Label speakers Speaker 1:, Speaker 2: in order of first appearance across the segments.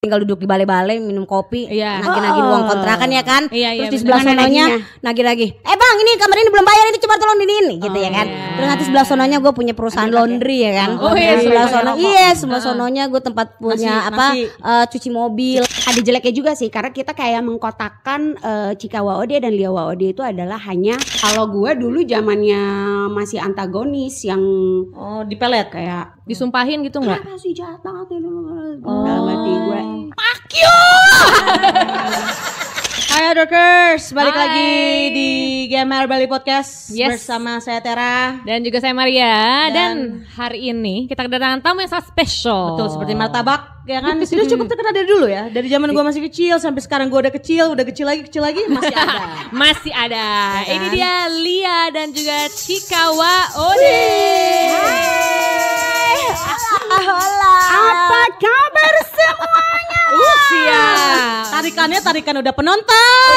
Speaker 1: tinggal duduk di balai-balai minum kopi iya. nagi nagi oh. uang kontrakan ya kan iya, iya, terus di sebelah sononya nagi lagi eh bang ini kamar ini belum bayar ini coba tolong ini, gitu oh, ya kan yeah. terus nanti sebelah sononya gue punya perusahaan laundry ya kan oh, iya, sebelah iya, sono iya sebelah sononya gue tempat punya masih, apa masih. Uh, cuci mobil ada jeleknya juga sih karena kita kayak mengkotakkan uh, eh, Cikawa Ode dan Liawa Ode itu adalah hanya kalau gue dulu zamannya masih antagonis yang
Speaker 2: oh dipelet kayak disumpahin gitu nggak
Speaker 1: sih jahat banget oh. dalam hati gue Fuck you!
Speaker 2: Hai Adorkers, balik Hai. lagi di GMR Bali Podcast yes. bersama saya Tera dan juga saya Maria dan, dan hari ini kita kedatangan tamu yang sangat spesial. Betul, seperti martabak ya kan sudah cukup terkenal
Speaker 1: dari dulu ya dari zaman gue masih kecil sampai sekarang gue udah kecil udah kecil lagi kecil lagi masih ada
Speaker 2: masih ada ya kan? ini dia Lia dan juga Cikawa Ode Hai. Hola. Apa kabar
Speaker 1: semuanya? Usia. Tarikannya tarikan udah penonton.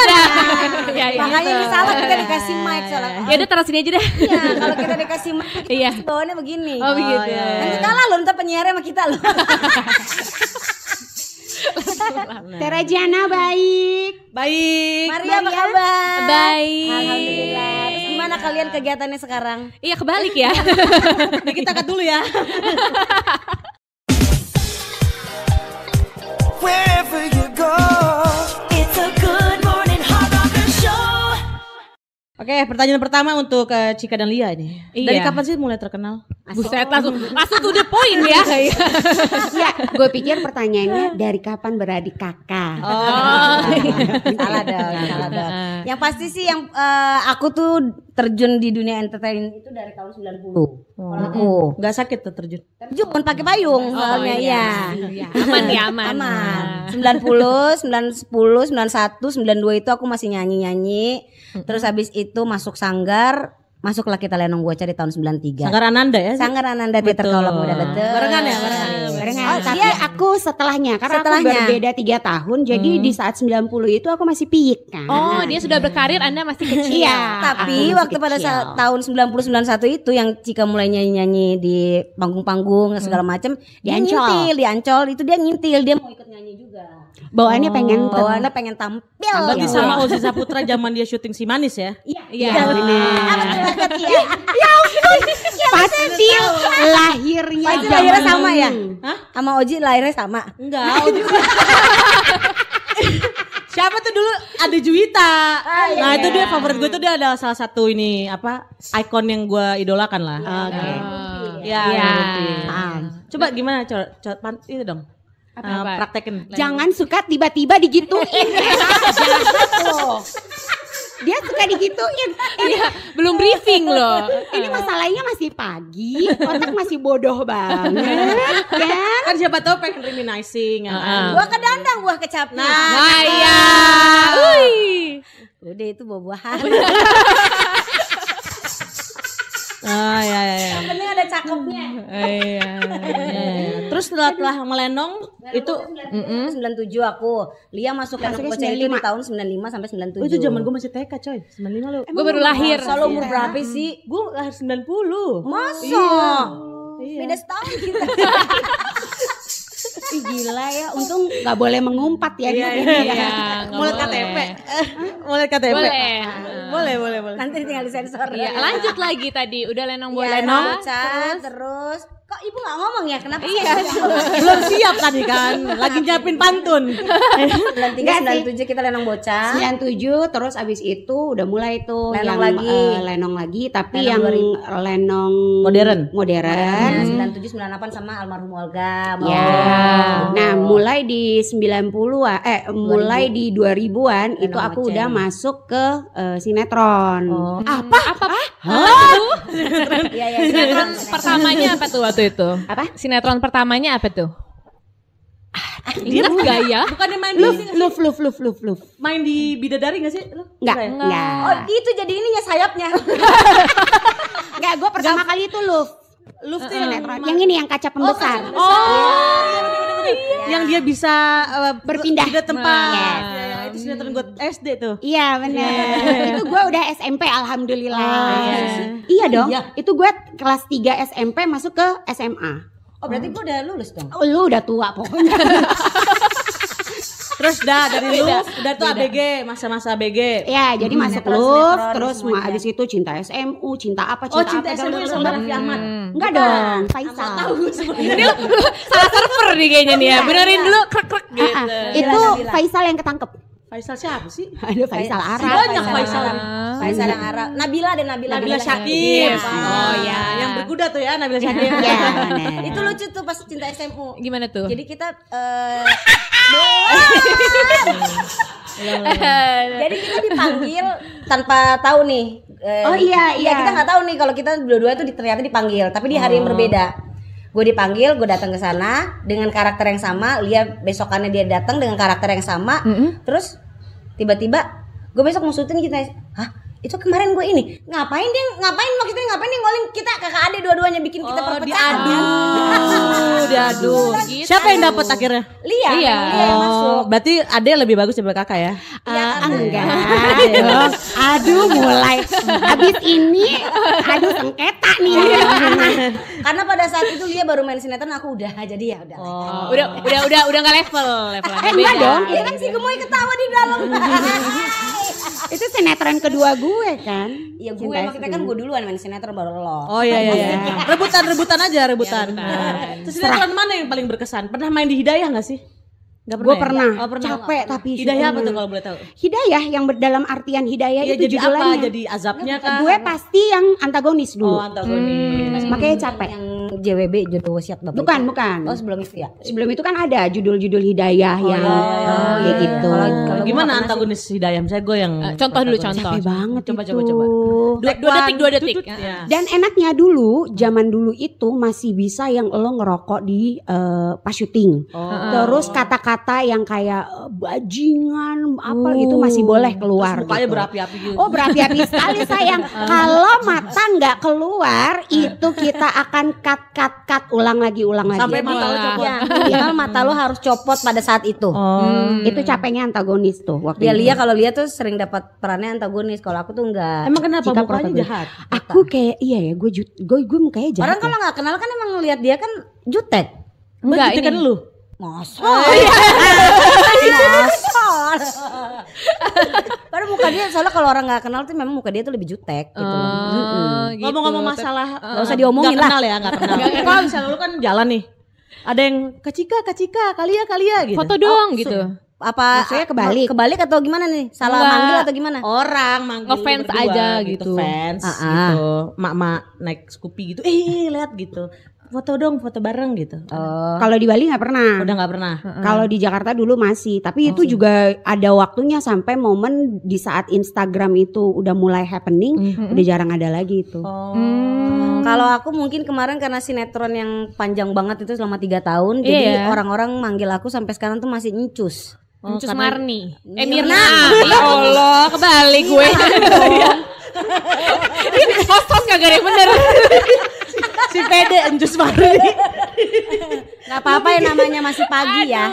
Speaker 1: Udah. ya, ya, Makanya gitu. ini salah kita dikasih mic salah. Ya udah taruh sini aja deh. Iya, kalau kita dikasih mic iya. bawahnya begini. Oh, begitu. Oh, iya. Nanti kalah lu ntar penyiarnya sama kita lu. Terajana baik. Baik. Maria, Maria apa kabar? Baik kalian kegiatannya sekarang? Iya kebalik ya. nah, kita cut dulu ya. Oke, pertanyaan pertama untuk eh, Cika dan Lia ini. Iya. Dari kapan sih mulai terkenal? Buset langsung langsung to the point ya. Iya. ya, gue pikir pertanyaannya dari kapan beradik kakak. Oh. salah dong, salah dong. Yang pasti sih yang uh, aku tuh terjun di dunia entertain itu dari tahun 90. Oh. oh. Gak sakit tuh terjun. Terjun pakai payung oh, soalnya iya. iya. iya. Aman ya, aman. aman.
Speaker 2: 90,
Speaker 1: 910, 91, 92 itu aku masih nyanyi-nyanyi. Terus habis itu masuk sanggar masuklah kita Lenong Gocha di tahun 93. Ananda ya. Ananda di Kaulah Muda betul. Barengan ya,
Speaker 2: barengan. barengan. Oh, tapi iya,
Speaker 1: aku setelahnya karena setelahnya. aku berbeda 3 tahun. Jadi hmm. di saat 90 itu aku masih piyik kan.
Speaker 2: Oh, dia sudah berkarir Anda masih kecil. Iya, ah, tapi waktu kecil. pada saat
Speaker 1: tahun 90 91 itu yang Cika mulai nyanyi-nyanyi di panggung-panggung segala macam, hmm. dia ngintil, di Ancol itu dia ngintil, dia mau ikut nyanyi juga bawaannya oh. pengen bawaannya pengen tampil. Berarti gitu. Iya. sama Ozi Saputra zaman dia syuting si manis ya? Iya. Iya. iya. iya. Ya ya, ya Pasti lahirnya Pasti lahirnya sama ya? Hah? Sama Oji lahirnya sama? Enggak, Oji. Siapa tuh dulu ada Juwita. Ah, iya, nah iya. itu dia favorit gue tuh dia adalah salah satu ini apa ikon yang gue idolakan lah. Ah, Oke. Okay. Oh. Ya. ya. Coba gimana cor, cor pan, itu dong apa, uh, praktekin praktekin. Jangan suka tiba-tiba digituin.
Speaker 2: Dia suka digituin.
Speaker 1: Ini iya, belum briefing loh. Ini eh. masalahnya masih pagi, otak masih bodoh banget. kan? kan siapa tahu pengen reminiscing. Uh, ya -huh. Kan? buah kedandang buah kecap Nah, iya. iya. Udah itu buah-buahan. Oh iya iya. Yang penting ada cakepnya.
Speaker 2: Iya. iya. Terus
Speaker 1: setelah setelah melenong itu mm -mm. 97 aku. Lia masuk iya, ke anak bocah lima di tahun 95 sampai sembilan tujuh oh, itu zaman gue masih TK, coy. sembilan lima lu. Gue baru lahir. selalu umur iya. berapa sih? Gue lahir 90. Masa? Iya. iya. Beda setahun kita. gila ya, untung nggak boleh mengumpat ya iya, iya, Iya, mau KTP, mau KTP. Boleh.
Speaker 2: boleh, boleh, boleh. Nanti tinggal di sensor lanjut lagi tadi, udah lenong boleh lenong,
Speaker 1: terus kok ibu nggak ngomong ya kenapa iya belum siap tadi kan lagi nyiapin pantun sembilan tiga sembilan tujuh kita lenong bocah sembilan tujuh terus abis itu udah mulai tuh lenong lagi uh, lenong lagi tapi yang lenong modern modern nah, sembilan tujuh sembilan delapan sama almarhum Olga ya nah mulai di sembilan puluh eh mulai di dua ribuan itu aku udah masuk ke eh,
Speaker 2: sinetron apa oh. hmm. apa, apa? Hah? Iya, iya, sinetron pertamanya apa tuh waktu itu? Apa? Sinetron pertamanya apa tuh?
Speaker 1: Ah, dia ya? ya? lu main luf,
Speaker 2: di luf, luf, luf, luf, luf. Main di bidadari gak sih? Lu? Enggak, ya? enggak. Oh
Speaker 1: itu jadi ininya sayapnya. enggak, gue pertama kali itu luf. Luf tuh uh, yang, yang ini yang kaca pembesar. Oh, kaca pembesar. oh, oh iya, Iya. yang dia bisa uh, berpindah, ke tempat. Nah itu sinetron gue SD tuh. Iya benar. Iya. itu gue udah SMP alhamdulillah. Oh, iya. iya. dong. Iya. Itu gue kelas 3 SMP masuk ke SMA. Oh berarti gue udah lulus dong? Oh, lu udah tua pokoknya. terus dah dari lu udah tuh ABG masa-masa ABG Iya jadi hmm, masuk lu terus mah abis itu cinta SMU cinta apa cinta oh, cinta SMU sama Raffi Ahmad hmm. enggak dong Faisal ini lu salah server nih kayaknya nih ya benerin dulu krek krek ah, ah. gitu itu Faisal yang ketangkep Faisal siapa sih? Ada Faisal Arab. Si banyak Faisal. Faisal yang Arab. Nabila ada Nabila. Nabila, Syakir. Oh ya. Yang berkuda tuh ya Nabila iya, Syakir. Iya. Itu lucu tuh pas cinta SMU. Gimana tuh? Jadi kita eh,
Speaker 2: Jadi kita dipanggil
Speaker 1: tanpa tahu nih.
Speaker 2: Eh, oh iya, iya, iya. kita nggak
Speaker 1: tahu nih kalau kita dua-dua itu ternyata dipanggil, tapi di hari yang oh. berbeda gue dipanggil gue datang ke sana dengan karakter yang sama dia besokannya dia datang dengan karakter yang sama mm -hmm. terus tiba-tiba gue besok mau syuting kita, hah itu kemarin gue ini ngapain dia ngapain maksudnya ngapain dia ngoling kita kakak adik dua-duanya bikin kita oh, perpecahan diadu diadu gitu. siapa yang dapat
Speaker 2: akhirnya Lia Iya. Lia yang oh, masuk
Speaker 1: berarti ade lebih bagus daripada kakak ya, ya uh, enggak aduh mulai habis ini aduh sengketa nih ya. karena pada saat itu Lia baru main sinetron aku udah jadi ya udah oh. udah udah udah udah nggak
Speaker 2: level level eh, enggak dong dia kan si
Speaker 1: gemoy ketawa di dalam itu sinetron kedua gue gue kan. Iya gue maksudnya kan gue duluan main sinetron baru lo. Oh iya iya. iya. iya rebutan rebutan aja rebutan. Ya, Nah. Sinetron mana yang paling berkesan? Pernah main di Hidayah gak sih? Gak pernah. Gue ya? pernah. Oh, pernah. Capek tapi Hidayah apa tuh kalau boleh tahu? Hidayah yang dalam artian hidayah ya, itu jadi apa? Jadi azabnya kan? Gue pasti yang antagonis dulu. Oh, antagonis. Hmm. Makanya capek. Yang JWB judul wasiat Bapak. Bukan, itu. bukan. Oh, sebelum itu ya. Sebelum itu kan ada judul-judul hidayah oh, iya, yang oh, gitu. gimana antagonis sih? hidayah misalnya gue yang uh, contoh dulu contoh. Capek banget coba, itu. coba coba
Speaker 2: Dua, dua detik dua detik.
Speaker 1: ya. Dan enaknya dulu zaman dulu itu masih bisa yang lo ngerokok di uh, pas syuting. Oh. Terus kata-kata yang kayak eh, bajingan apa oh. itu masih boleh keluar. Terus gitu. berapi-api
Speaker 2: gitu. Oh, berapi-api sekali sayang. Kalau
Speaker 1: mata nggak keluar itu kita akan cut cut cut ulang lagi ulang lagi sampai mata lo iya, copot ya, ya mata lo harus copot pada saat itu oh. hmm. itu capeknya antagonis tuh waktu ya Lia kalau Lia tuh sering dapat perannya antagonis kalau aku tuh enggak emang kenapa Jika mukanya jahat aku kayak iya ya gue gue gue mukanya jahat orang kalau ya. nggak kenal kan emang ngelihat dia kan jutek enggak ini kan lu masa oh, iya. iya. masa males padahal muka dia soalnya kalau orang nggak kenal tuh memang muka dia tuh lebih jutek gitu uh, gitu. ngomong-ngomong masalah uh, usah diomongin gak kenal lah. ya gak kenal kalau misalnya lu kan jalan nih ada yang kacika kacika kalia kalia gitu foto dong oh, gitu apa saya kebalik kebalik atau gimana nih salah Enggak. manggil atau gimana orang manggil ngefans berdua, aja gitu, gitu fans uh-uh. gitu mak mak naik skupi gitu eh lihat gitu foto dong foto bareng gitu uh, kalau di Bali nggak pernah udah nggak pernah kalau di Jakarta dulu masih tapi oh, itu sih. juga ada waktunya sampai momen di saat Instagram itu udah mulai happening mm -hmm. udah jarang ada lagi itu oh. hmm. kalau aku mungkin kemarin karena sinetron yang panjang banget itu selama tiga tahun yeah. jadi iya. orang-orang manggil aku sampai sekarang tuh masih
Speaker 2: nyucus Oh, Cus Marni. Eh Mirna. Ya Allah, kebalik gue. Iya. Iya. Host-host gak gara yang bener. si pede
Speaker 1: Enjus Mardi. Gak apa-apa ya namanya masih pagi ya.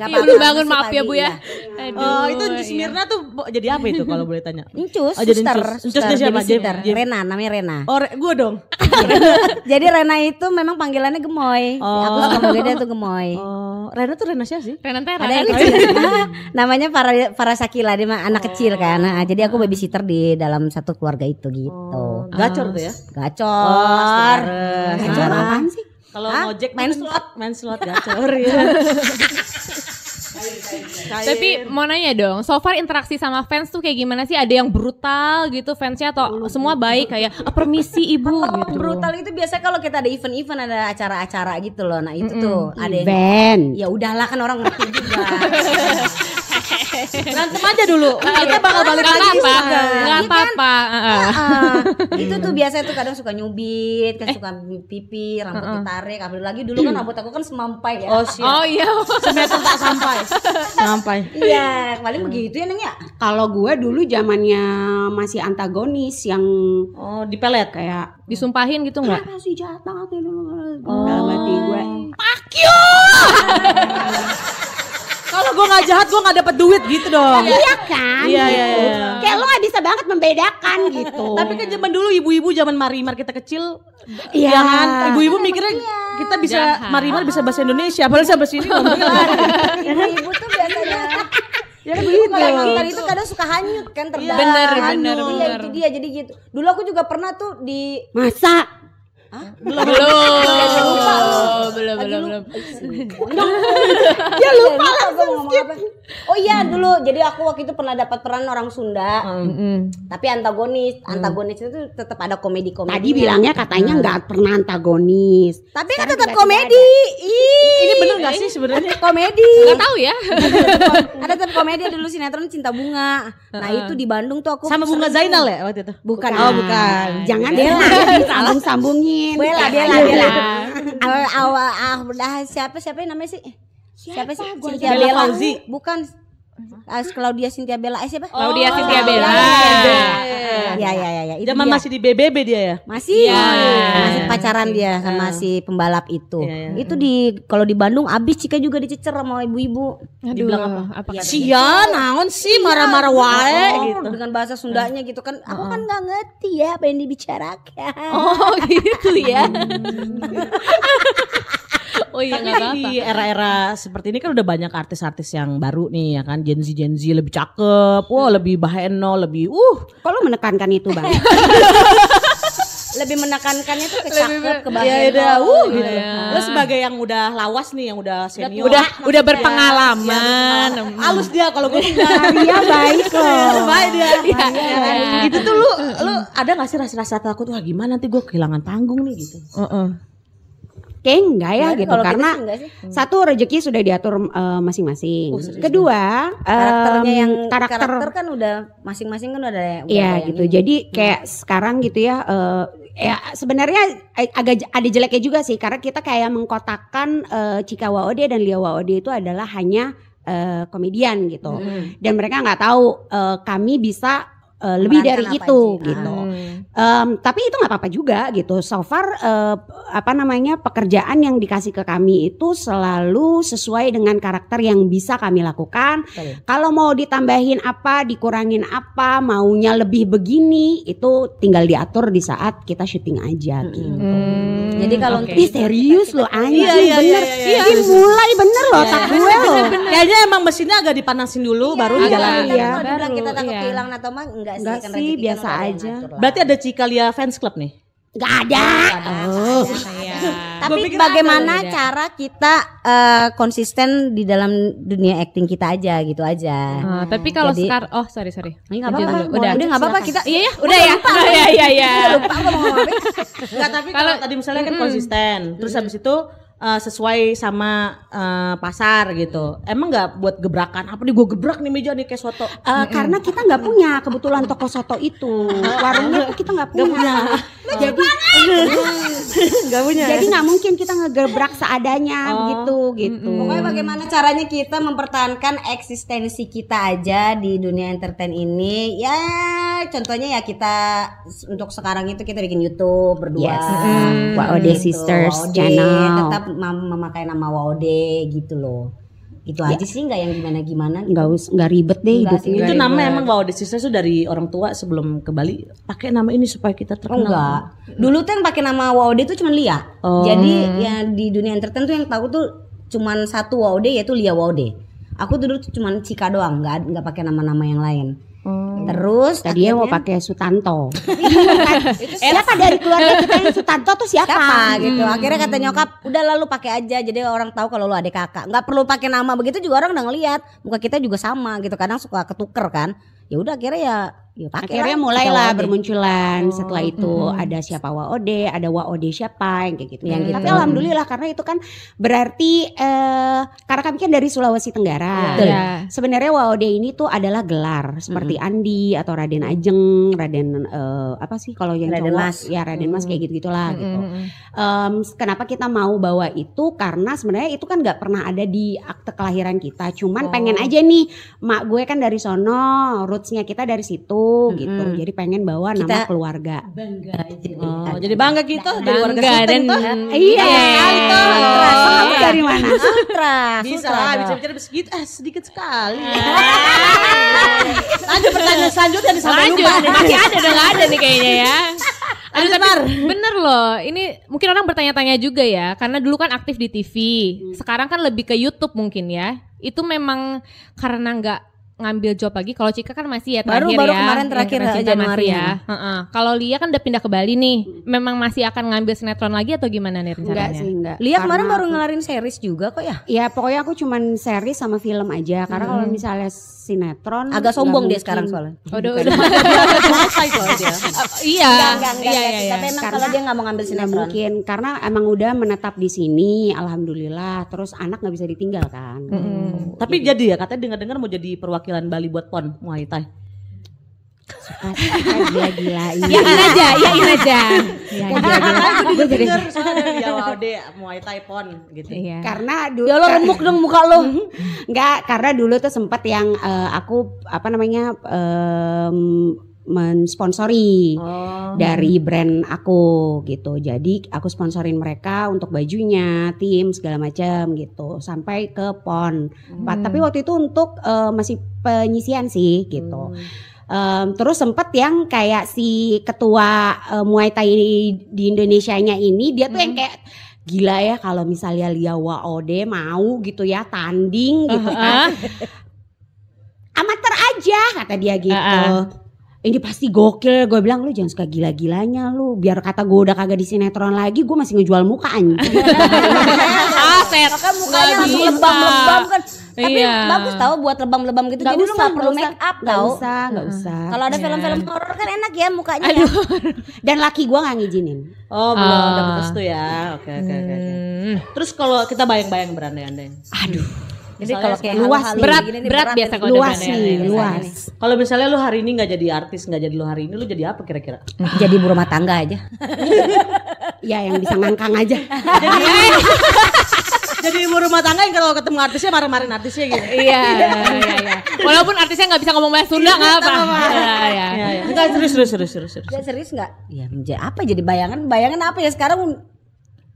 Speaker 2: Gak iya, apa-apa. iya, bangun maaf ya Bu ya.
Speaker 1: ya. Aduh, oh, itu Enjus iya. Mirna tuh jadi apa itu kalau boleh tanya? Encus, oh, jadi suster. Encus dia siapa? Sister. Rena namanya Rena. Oh, re gue dong. jadi Rena itu memang panggilannya Gemoy. Oh. Aku suka dia tuh Gemoy. Oh, Rena tuh Rena siapa sih? Rena Tera. Ada yang kecil. Ah, namanya para para Sakila dia mah anak kecil kan. Oh. Ah, jadi aku babysitter di dalam satu keluarga itu gitu. Oh gacor tuh ya? Gacor. Oh, gacor apaan sih? Kalau ngojek main slot, main slot gacor ya.
Speaker 2: Tapi mau nanya dong, so far interaksi sama fans tuh kayak gimana sih? Ada yang brutal gitu fansnya atau semua baik kayak oh, permisi ibu oh, gitu. Brutal itu biasanya kalau kita ada event-event
Speaker 1: ada acara-acara gitu loh. Nah, itu mm -hmm. tuh ada event. Yang, ya udahlah kan orang ngerti juga.
Speaker 2: Berantem aja dulu. Kita bakal balik lagi apa, apa.
Speaker 1: apa-apa. Kan, Itu tuh hmm. biasanya tuh kadang suka nyubit, kan eh. suka pipi, rambut ditarik. Apalagi lagi dulu kan hmm. rambut aku kan semampai ya. Oh, oh iya. Semeter tak sampai. Sampai. Iya, paling begitu ya Neng ya. Kalau gue dulu zamannya masih antagonis yang oh dipelet kayak disumpahin gitu nggak? Kenapa sih jahat banget ya oh. dalam hati gue? Fuck you! Kalau gue nggak jahat gue nggak dapet duit gitu dong. Iya kan? Iya iya. iya. Kayak lo nggak bisa banget membedakan gitu. Tapi kan zaman dulu ibu-ibu zaman marimar kita kecil,
Speaker 2: iya. Ya kan, ibu-ibu
Speaker 1: mikirnya iya. kita bisa marimar bisa bahasa Indonesia, apalagi bahasa sini ngomongnya Ibu-ibu tuh biasanya Ya kan begitu. Kalau itu kadang suka hanyut kan Ya, Bener, bener, bener. Iya, itu dia jadi gitu. Dulu aku juga pernah tuh di masa belum Belum. Belum. Belum, belum,
Speaker 2: belum. ya lupa iya, ngomong
Speaker 1: belum, Oh iya, hmm. dulu jadi aku waktu itu pernah dapat peran orang Sunda. Hmm. Tapi antagonis. Mm. Antagonis hmm. itu tetap ada komedi-komedi. Tadi bilangnya katanya mm. nggak hmm. pernah antagonis. Tapi kan tetap komedi. belum, Ini belum gak sih sebenarnya? komedi. nggak tahu ya. ada tetap komedi dulu sinetron Cinta Bunga. Nah, itu di Bandung tuh aku Sama Bunga Zainal ya waktu itu? Bukan. Oh, bukan. Jangan belum, sambung sambungin main. Bella, Bella, Bella. Awal awal ah udah siapa siapa yang namanya sih? Siapa, siapa sih? Bella Fauzi. Bukan As ah, Claudia Cynthia Bella eh siapa? Oh, Claudia Cynthia Bella. Iya iya iya ya, itu dia. masih di BBB dia ya? Masih. Ya. Masih pacaran dia sama ya. si pembalap itu. Ya, ya. Itu di kalau di Bandung abis Cika juga dicecer sama ibu-ibu. Dibilang apa? apa? Ya, iya, Sia naon sih marah-marah wae oh, gitu. Dengan bahasa Sundanya gitu kan. Aku kan nggak ngerti ya apa yang dibicarakan. Oh
Speaker 2: gitu ya. oh iya nggak apa Di era-era
Speaker 1: seperti ini kan udah banyak artis-artis yang baru nih ya kan Gen Z Gen Z lebih cakep, wow, hmm. lebih bahenno, lebih uh. Kok menekankan itu bang? lebih menekankannya tuh ke cakep ke bahenno. Ya udah, uh, gitu. Ya. Lu sebagai yang udah lawas nih, yang udah senior. Udah udah berpengalaman. Ya, dia kalau gue enggak. Iya, dia baik loh. Iya, baik dia. Iya, iya. Gitu tuh lu lu ada gak sih rasa-rasa takut wah gimana nanti gue kehilangan panggung nih gitu. Uh -uh kayak enggak ya gitu karena sih sih. Hmm. satu rezeki sudah diatur eh, masing-masing. Uh, Kedua, karakternya um, yang karakter, karakter kan udah masing-masing kan udah ada Iya gitu. Ini. Jadi hmm. kayak hmm. sekarang gitu ya uh, ya sebenarnya agak ada jeleknya juga sih karena kita kayak mengkotakkan uh, eh, Cika Ode dan Lia Ode itu adalah hanya uh, komedian gitu. Hmm. Dan mereka nggak tahu uh, kami bisa uh, lebih dari itu aja. gitu. Hmm. Um, tapi itu nggak apa-apa juga gitu. So far uh, apa namanya pekerjaan yang dikasih ke kami itu selalu sesuai dengan karakter yang bisa kami lakukan. Kalau mau ditambahin apa, dikurangin apa, maunya lebih begini itu tinggal diatur di saat kita syuting aja gitu.
Speaker 2: Hmm. Hmm, Jadi kalau okay. Ih,
Speaker 1: serius loh iya, anjing iya, iya, bener. Iya, iya, iya. mulai bener loh tak iya, gue loh. Kayaknya emang mesinnya agak dipanasin dulu iya, baru iya, dijalan. Iya. Kalau kan bilang kita takut iya. hilang atau mah enggak sih. Enggak kan sih biasa aja. Berarti ada Cikalia fans club nih? Gak ada. Gak Oh. Gak Tapi bagaimana ada cara kita uh, konsisten di dalam dunia acting kita aja gitu aja. Uh, tapi kalau sekarang
Speaker 2: oh sorry sorry. Ini apa-apa. Udah, udah enggak apa-apa kita. Iya ya, udah ya. Lupa, oh, iya iya iya Lupa, lupa, lupa, lupa, lupa,
Speaker 1: lupa, lupa, lupa, uh, sesuai sama uh, pasar gitu. Emang nggak buat gebrakan? Apa nih gue gebrak nih meja nih kayak soto? Uh, mm -hmm. Karena kita nggak punya kebetulan toko soto itu. Warungnya kita nggak punya. Gak punya. Jadi nggak punya. Jadi nggak mungkin kita ngegebrak seadanya oh. gitu gitu. Mm -hmm. Pokoknya bagaimana caranya kita mempertahankan eksistensi kita aja di dunia entertain ini. Ya contohnya ya kita untuk sekarang itu kita bikin YouTube berdua. Yes. Mm. Wow, gitu. Sisters wow, channel. Tetap mem memakai nama wode gitu loh itu ya. aja sih nggak yang gimana gimana gitu. nggak usah nggak ribet deh gak sih. itu nama emang bawa Sisters tuh dari orang tua sebelum ke Bali pakai nama ini supaya kita terkenal enggak dulu tuh yang pakai nama wode itu cuma Lia oh. jadi ya di dunia entertain tuh yang tahu tuh cuma satu Waude yaitu Lia wode aku tuh dulu cuman Cika doang nggak nggak pakai nama-nama yang lain Hmm. Terus tadi akhirnya, mau pakai Sutanto. siapa dari keluarga kita yang Sutanto tuh siapa? siapa gitu. Hmm. Akhirnya kata nyokap, udah lalu pakai aja. Jadi orang tahu kalau lu adik kakak. Nggak perlu pakai nama begitu juga orang udah ngeliat muka kita juga sama gitu. Kadang suka ketuker kan. Ya udah akhirnya ya ya pakai akhirnya mulailah bermunculan oh. setelah itu hmm. ada siapa Waode ada Waode siapa yang kayak gitu yang iya, gitu. tapi alhamdulillah karena itu kan berarti eh, karena kami kan dari Sulawesi Tenggara ya, ya. sebenarnya Waode ini tuh adalah gelar seperti hmm. Andi atau Raden Ajeng Raden eh, apa sih kalau yang Raden cowok Mas. ya Raden Mas hmm. kayak gitu gitulah hmm. gitu um, kenapa kita mau bawa itu karena sebenarnya itu kan nggak pernah ada di akte kelahiran kita cuman oh. pengen aja nih mak gue kan dari sono rootsnya kita dari situ hmm gitu. Jadi pengen bawa kita nama keluarga. Bangga. Oh, jadi bangga gitu bangga, keluarga warga Suteng dan, dan gitu. Iya. Itu kamu dari mana? Sutra. Bisa lah, bisa bicara begitu ah eh, sedikit sekali. Ah.
Speaker 2: Lanjut pertanyaan selanjutnya di sampai lupa. Masih ada dong, ada nih kayaknya ya. Aduh, tapi bener loh, ini mungkin orang bertanya-tanya juga ya, karena dulu kan aktif di TV, hmm. sekarang kan lebih ke YouTube mungkin ya. Itu memang karena nggak ngambil job lagi. Kalau Cika kan masih ya terakhir baru, baru ya. Baru kemarin ya, terakhir ya, Januari ya. ya. Uh-uh. Kalau Lia kan udah pindah ke Bali nih. Hmm. Memang masih akan ngambil sinetron lagi atau gimana nih rencananya? Enggak sih, enggak. Lia kemarin baru ngelarin
Speaker 1: series juga kok ya? Ya pokoknya aku cuman series sama film aja. Karena hmm. kalau misalnya sinetron agak sombong dia sekarang soalnya. Oh, udah udah. dia. Iya. Iya, iya, iya. Tapi emang kalau dia nggak mau ngambil sinetron. Mungkin karena emang udah menetap di sini, alhamdulillah. Terus anak nggak bisa ditinggal kan. Tapi gitu. jadi ya katanya dengar-dengar mau jadi perwakilan perwakilan Bali buat pon Muay Thai? gila-gila gila, aja, iya aja. Iya iya, iya, iya, iya soalnya ya iya, Muay Thai Pon gitu. Iya. Karena dulu Ya lo remuk dong muka lo. Enggak, mm-hmm. karena dulu tuh sempat yang uh, aku apa namanya um, mensponsori oh. dari brand aku gitu. Jadi aku sponsorin mereka untuk bajunya, tim segala macam gitu sampai ke pon. Hmm. Tapi waktu itu untuk uh, masih penyisian sih gitu. Hmm. Um, terus sempet yang kayak si ketua uh, Muay Thai di Indonesia-nya ini dia tuh hmm. yang kayak gila ya kalau misalnya Lia waode mau gitu ya tanding gitu uh -huh. kan. Amater aja kata dia gitu. Uh -huh ini pasti gokil gue bilang lu jangan suka gila-gilanya lu biar kata gue udah kagak di sinetron lagi gue masih ngejual muka anjing aset ah, kan mukanya langsung lebam-lebam kan tapi iya. bagus tau buat lebam-lebam gitu gak jadi usah, lu gak perlu make up gak tau gak usah gak usah kalau ada iya. film-film yeah. horror kan enak ya mukanya Aduh. Ya. dan laki gue nggak ngizinin oh belum uh. dapat restu ya oke okay, oke okay, oke okay. hmm. terus kalau kita bayang-bayang berandai-andai aduh jadi kalau kayak luas hal berat gini, berat, berat biasa kalau luas sih luas. Kalau misalnya lu hari ini nggak jadi artis, nggak jadi lu hari ini, lu jadi apa kira-kira? jadi ibu rumah tangga aja. ya yang bisa ngangkang aja. jadi, ibu rumah tangga yang kalau ketemu artisnya marah-marahin artisnya gitu. iya, iya, iya. Walaupun artisnya nggak bisa ngomong bahasa Sunda iya, nggak apa. Iya iya. iya,
Speaker 2: iya. Enggak serius, serius, serius,
Speaker 1: serius. Enggak serius nggak? Iya, menjadi apa? Jadi bayangan, bayangan apa ya sekarang?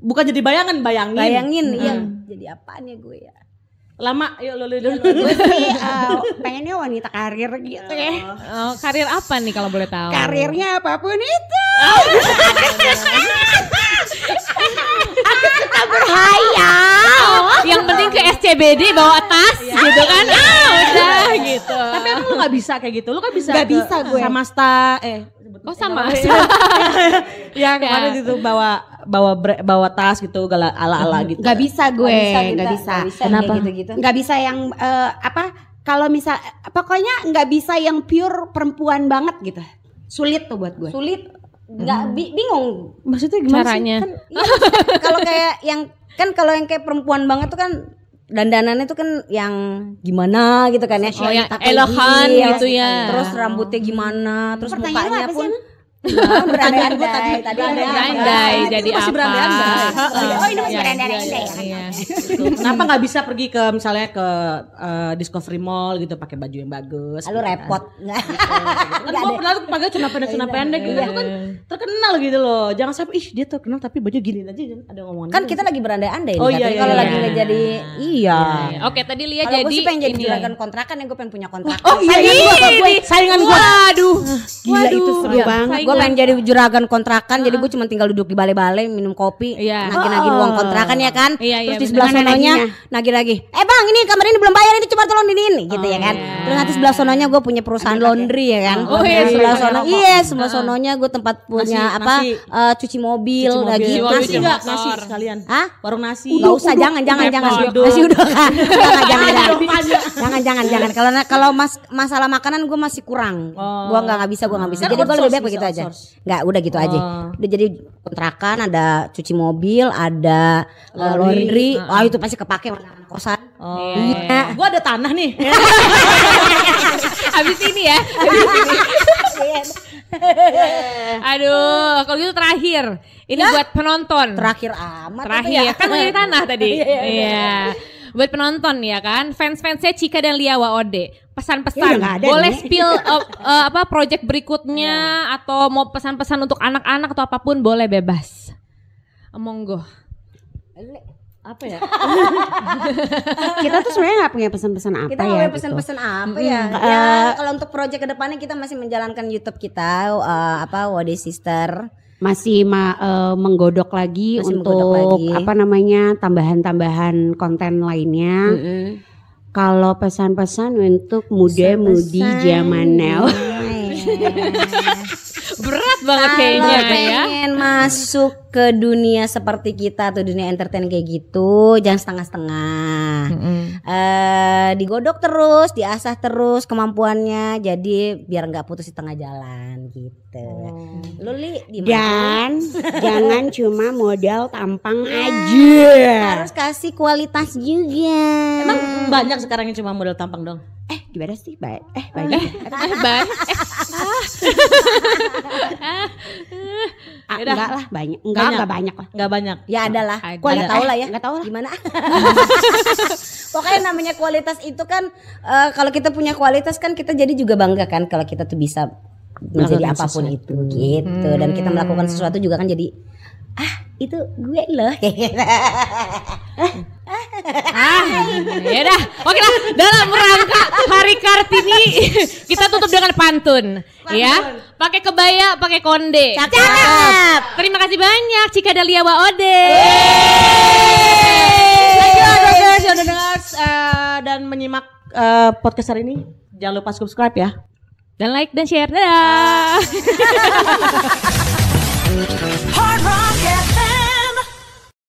Speaker 1: Bukan jadi bayangan,
Speaker 2: bayangin. Bayangin, iya. Hmm.
Speaker 1: Jadi apaan ya gue ya? lama yuk lu dulu gue sih uh, pengennya wanita karir gitu ya
Speaker 2: oh, karir apa nih kalau boleh tahu karirnya
Speaker 1: apapun itu oh, aku suka berhayal oh, yang
Speaker 2: penting ke SCBD bawa tas ya, gitu kan ya. ah udah
Speaker 1: gitu tapi emang lu nggak bisa kayak gitu lu kan bisa Gak bisa gue sama sta eh oh sama ya kemarin itu bawa bawa bre, bawa tas gitu gala ala ala gitu nggak bisa gue nggak bisa, gak bisa. bisa. kenapa gitu gitu nggak bisa yang uh, apa kalau misal pokoknya nggak bisa yang pure perempuan banget gitu sulit tuh buat gue sulit nggak hmm. bingung maksudnya gimana caranya kan, iya. kalau kayak yang kan kalau yang kayak perempuan banget tuh kan dandanannya tuh kan yang gimana gitu kan ya oh, yang elegan gitu ya terus rambutnya oh. gimana terus Pertanyaan mukanya pun sih, Oh, kan berandai-andai tadi tadi berandai-andai jadi apa? Masih berandai-andai. Oh, oh, ini masih iya, berandai-andai ya. Kenapa nggak bisa pergi ke misalnya ke uh, Discovery Mall gitu pakai baju yang bagus? Lalu gitu kan? repot gitu. nggak? Kan gue pernah tuh pakai cuma pendek cuma pendek gitu kan terkenal gitu loh. Jangan sampai ih dia terkenal tapi baju gini aja ada ngomongan. Kan kita lagi berandai-andai. Oh iya. Kalau lagi jadi iya.
Speaker 2: Oke tadi Lia jadi. Kalau gue sih pengen jadi juragan
Speaker 1: kontrakan yang gue pengen punya kontrakan. Oh iya. Saingan gue. Waduh. Gila itu seru banget gue pengen jadi iya. juragan kontrakan uh. jadi gue cuma tinggal duduk di balai-balai minum kopi yeah. nagi nagi uang oh. kontrakan ya kan yeah, iya, terus yeah, di sebelah sononya nagi lagi eh bang ini kamar ini belum bayar ini cuma gitu ya oh, ya kan. Yeah. Terus nanti sebelah sononya gue punya perusahaan laundry ya kan. Oh, iya, sebelah sono iya, sebelah ah. sononya gue tempat punya nasi, apa nasi. Uh, eh, cuci mobil, lagi gitu. Nasi enggak? Nasi sekalian. Hah? Warung nasi. Enggak usah, jangan jangan jangan. Nasi udah kan. Jangan jangan. Jangan jangan jangan. Kalau kalau masalah makanan gue masih kurang. Oh. Gue nggak nggak bisa, gue nggak bisa. Jadi gue lebih baik begitu aja. Enggak, udah gitu aja. Oh. Udah jadi kontrakan, ada cuci mobil, ada eh, laundry. Oh, itu pasti kepake warna kosan Oh. Iya. iya. Gua ada tanah nih.
Speaker 2: Habis ini ya. Habis ini. Aduh, kalau gitu terakhir. Ini ya? buat penonton. Terakhir amat. Terakhir. Ya? Kan dari tanah tadi. Iya, iya, iya. buat penonton ya kan, fans-fansnya Cika dan Liawa Ode ya, pesan-pesan ya, boleh nih. spill uh, uh, apa project berikutnya ya. atau mau pesan-pesan untuk anak-anak atau apapun boleh bebas monggo apa ya? kita tuh sebenarnya nggak punya pesan-pesan
Speaker 1: apa kita ya? Gitu. pesan-pesan gitu. apa ya? Mm, ya uh, kalau untuk proyek kedepannya kita masih menjalankan YouTube kita uh, apa Wadi Sister masih ma, uh, menggodok lagi masih untuk menggodok lagi. apa namanya tambahan-tambahan konten lainnya. Mm -hmm. Kalau pesan-pesan untuk muda-mudi zaman now.
Speaker 2: Berat banget kayaknya ya. pengen masuk
Speaker 1: ke dunia seperti kita tuh dunia entertain kayak gitu jangan setengah-setengah mm -hmm. uh, digodok terus diasah terus kemampuannya jadi biar nggak putus di tengah jalan gitu mm. Oh. luli dimana? dan jangan cuma modal tampang nah, aja harus kasih kualitas juga emang banyak sekarang yang cuma modal tampang dong eh gimana sih baik eh baik eh baik
Speaker 2: eh, ah, enggak lah
Speaker 1: banyak enggak banyak. Enggak banyak lah. Enggak banyak. Ya adalah. ada lah. Kualitas tahu lah ya. Enggak tahu lah. Gimana? Pokoknya namanya kualitas itu kan uh, kalau kita punya kualitas kan kita jadi juga bangga kan kalau kita tuh bisa menjadi melakukan apapun sesuatu. itu gitu hmm. dan kita melakukan hmm. sesuatu juga kan jadi ah itu gue loh
Speaker 2: ah, ya dah. Oke lah, dalam rangka Hari Kartini kita tutup dengan pantun, pantun. ya. Pakai kebaya, pakai konde. Cakep. Cakep. Terima kasih banyak Cika Dalia wa ode eh, dan menyimak uh, podcast hari ini. Jangan lupa subscribe ya. Dan like dan share. Dadah.